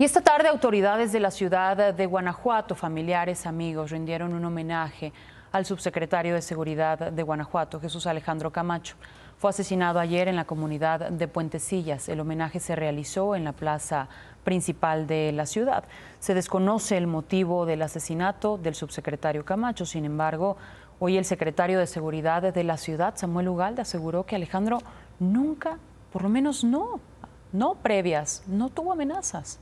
Y esta tarde autoridades de la ciudad de Guanajuato, familiares, amigos, rindieron un homenaje al subsecretario de Seguridad de Guanajuato, Jesús Alejandro Camacho. Fue asesinado ayer en la comunidad de Puentecillas. El homenaje se realizó en la plaza principal de la ciudad. Se desconoce el motivo del asesinato del subsecretario Camacho. Sin embargo, hoy el secretario de Seguridad de la ciudad, Samuel Ugalde, aseguró que Alejandro nunca, por lo menos no, no previas, no tuvo amenazas.